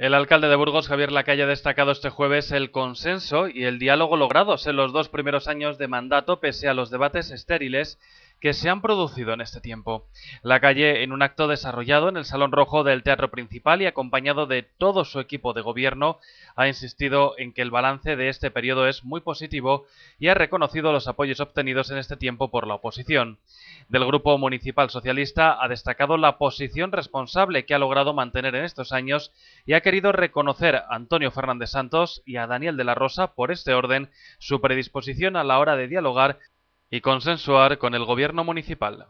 El alcalde de Burgos, Javier Lacalle, ha destacado este jueves el consenso y el diálogo logrados en los dos primeros años de mandato, pese a los debates estériles que se han producido en este tiempo. La calle, en un acto desarrollado en el Salón Rojo del Teatro Principal y acompañado de todo su equipo de gobierno, ha insistido en que el balance de este periodo es muy positivo y ha reconocido los apoyos obtenidos en este tiempo por la oposición. Del Grupo Municipal Socialista ha destacado la posición responsable que ha logrado mantener en estos años y ha querido reconocer a Antonio Fernández Santos y a Daniel de la Rosa por este orden su predisposición a la hora de dialogar y consensuar con el gobierno municipal.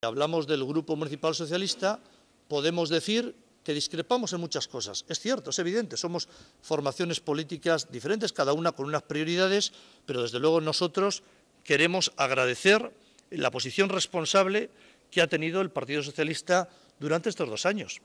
Si Hablamos del Grupo Municipal Socialista, podemos decir que discrepamos en muchas cosas. Es cierto, es evidente, somos formaciones políticas diferentes, cada una con unas prioridades, pero desde luego nosotros queremos agradecer la posición responsable que ha tenido el Partido Socialista durante estos dos años.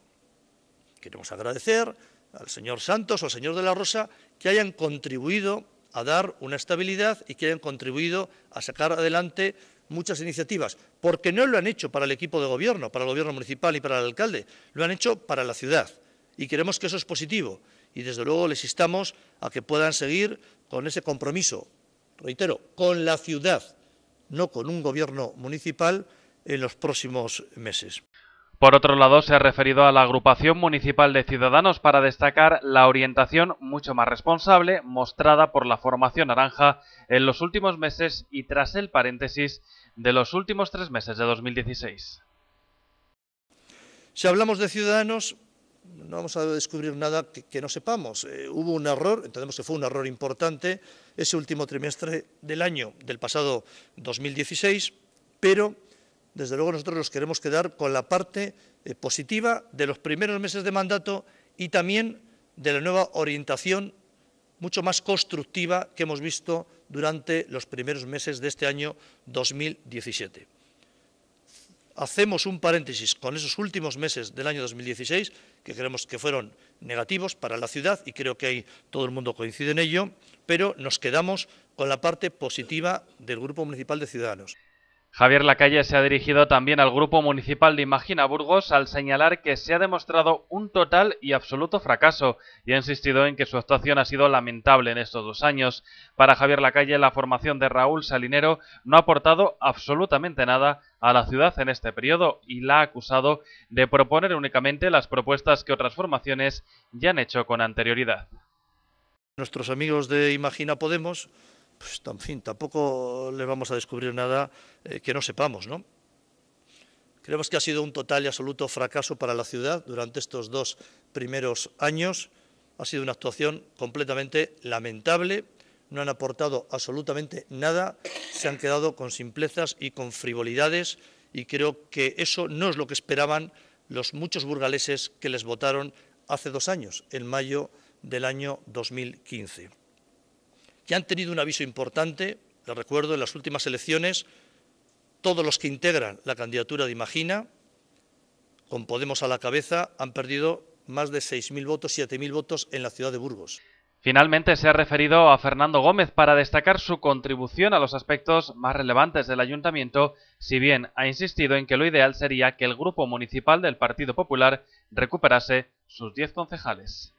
Queremos agradecer al señor Santos o al señor de la Rosa que hayan contribuido a dar una estabilidad y que hayan contribuido a sacar adelante muchas iniciativas, porque no lo han hecho para el equipo de gobierno, para el gobierno municipal y para el alcalde, lo han hecho para la ciudad y queremos que eso es positivo y desde luego les instamos a que puedan seguir con ese compromiso, reitero, con la ciudad, no con un gobierno municipal en los próximos meses. Por otro lado, se ha referido a la agrupación municipal de ciudadanos para destacar la orientación mucho más responsable mostrada por la formación naranja en los últimos meses y tras el paréntesis de los últimos tres meses de 2016. Si hablamos de ciudadanos, no vamos a descubrir nada que, no sepamos. Eh, hubo un error, entendemos que fue un error importante ese último trimestre del año, del pasado 2016, pero desde luego nosotros nos queremos quedar con la parte eh, positiva de los primeros meses de mandato y también de la nueva orientación mucho más constructiva que hemos visto durante los primeros meses de este año 2017. Hacemos un paréntesis con esos últimos meses del año 2016, que creemos que fueron negativos para la ciudad y creo que ahí todo el mundo coincide en ello, pero nos quedamos con la parte positiva del Grupo Municipal de Ciudadanos. Javier Lacalle se ha dirigido también al Grupo Municipal de Imagina Burgos al señalar que se ha demostrado un total y absoluto fracaso y ha insistido en que su actuación ha sido lamentable en estos dos años. Para Javier Lacalle, la formación de Raúl Salinero no ha aportado absolutamente nada a la ciudad en este periodo y la ha acusado de proponer únicamente las propuestas que otras formaciones ya han hecho con anterioridad. Nuestros amigos de Imagina Podemos pues, en fin, tampoco le vamos a descubrir nada eh, que no sepamos, ¿no? Creemos que ha sido un total y absoluto fracaso para la ciudad durante estos dos primeros años. Ha sido una actuación completamente lamentable, no han aportado absolutamente nada, se han quedado con simplezas y con frivolidades y creo que eso no es lo que esperaban los muchos burgaleses que les votaron hace dos años, en mayo del año 2015 que han tenido un aviso importante, les recuerdo, en las últimas elecciones, todos los que integran la candidatura de Imagina, con Podemos a la cabeza, han perdido más de 6.000 votos, 7.000 votos en la ciudad de Burgos. Finalmente se ha referido a Fernando Gómez para destacar su contribución a los aspectos más relevantes del ayuntamiento, si bien ha insistido en que lo ideal sería que el grupo municipal del Partido Popular recuperase sus 10 concejales.